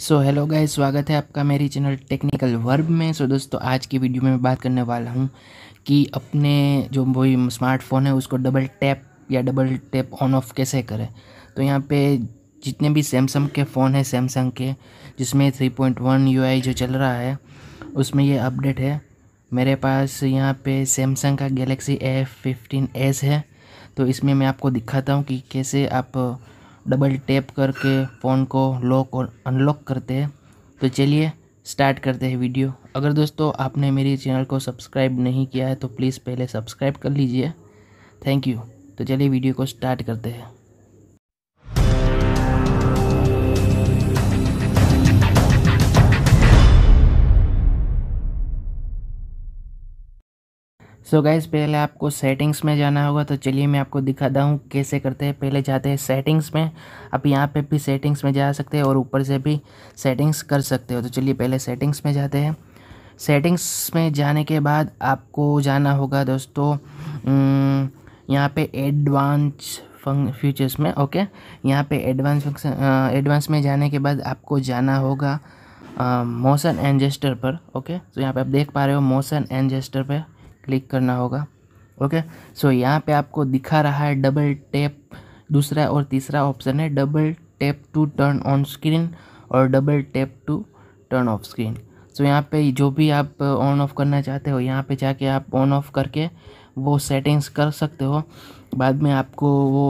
so hello guys स्वागत है आपका मेरी चैनल टेक्निकल वर्ब में सो so, दोस्तों आज की वीडियो में मैं बात करने वाला हूँ कि अपने जो वही स्मार्टफोन है उसको डबल टैप या डबल टैप ऑन ऑफ कैसे करें तो यहाँ पे जितने भी सैमसंग के फ़ोन है सैमसंग के जिसमें थ्री पॉइंट वन यू आई जो चल रहा है उसमें ये अपडेट है मेरे पास यहाँ पे सैमसंग का गैलेक्सी ए फिफ्टीन एस है तो इसमें मैं आपको दिखाता हूँ कि कैसे आप डबल टैप करके फ़ोन को लॉक और अनलॉक करते हैं तो चलिए स्टार्ट करते हैं वीडियो अगर दोस्तों आपने मेरे चैनल को सब्सक्राइब नहीं किया है तो प्लीज़ पहले सब्सक्राइब कर लीजिए थैंक यू तो चलिए वीडियो को स्टार्ट करते हैं सो so गाइज पहले आपको सेटिंग्स में जाना होगा तो चलिए मैं आपको दिखाता हूँ कैसे करते हैं पहले जाते हैं सेटिंग्स में आप यहाँ पे भी सेटिंग्स में जा सकते हैं और ऊपर से भी सेटिंग्स कर सकते हो तो चलिए पहले सेटिंग्स में जाते हैं सेटिंग्स में जाने के बाद आपको जाना होगा दोस्तों यहाँ पे एडवांस फंक फ्यूचर्स में ओके यहाँ पे एडवांस फंक्शन एडवांस में जाने के बाद आपको जाना होगा मोशन एंड जेस्टर पर ओके तो यहाँ पे आप देख पा रहे हो मोशन एंड जेस्टर पर क्लिक करना होगा ओके सो यहाँ पे आपको दिखा रहा है डबल टैप दूसरा और तीसरा ऑप्शन है double tap to turn on screen और double tap to turn off screen so यहाँ पे जो भी आप ऑन ऑफ करना चाहते हो यहाँ पे जाके आप ऑन ऑफ करके वो सेटिंग्स कर सकते हो बाद में आपको वो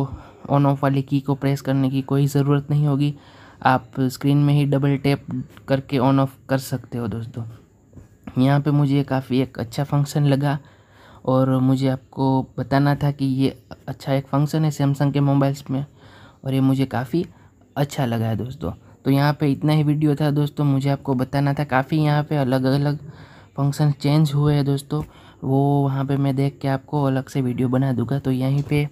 ऑन ऑफ वाली की को प्रेस करने की कोई ज़रूरत नहीं होगी आप स्क्रीन में ही डबल टैप करके ऑन ऑफ कर सकते हो दोस्तों यहाँ पे मुझे काफ़ी एक अच्छा फंक्शन लगा और मुझे आपको बताना था कि ये अच्छा एक फंक्शन है सैमसंग के मोबाइल्स में और ये मुझे काफ़ी अच्छा लगा है दोस्तों तो यहाँ पे इतना ही वीडियो था दोस्तों मुझे आपको बताना था काफ़ी यहाँ पे अलग अलग फंक्शन चेंज हुए हैं दोस्तों वो वहाँ पे मैं देख के आपको अलग से वीडियो बना दूँगा तो यहीं पे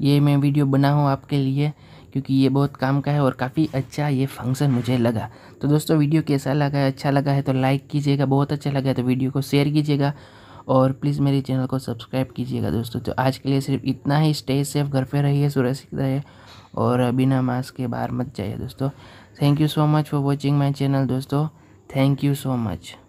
ये मैं वीडियो बना हूँ आपके लिए क्योंकि ये बहुत काम का है और काफ़ी अच्छा ये फंक्शन मुझे लगा तो दोस्तों वीडियो कैसा लगा है अच्छा लगा है तो लाइक कीजिएगा बहुत अच्छा लगा है तो वीडियो को शेयर कीजिएगा और प्लीज़ मेरे चैनल को सब्सक्राइब कीजिएगा दोस्तों तो आज के लिए सिर्फ इतना ही स्टे सेफ घर पर रहिए सुरक्षित रहिए और बिना मास्क के बाहर मत जाइए दोस्तों thank you so much for watching my channel दोस्तों थैंक यू सो मच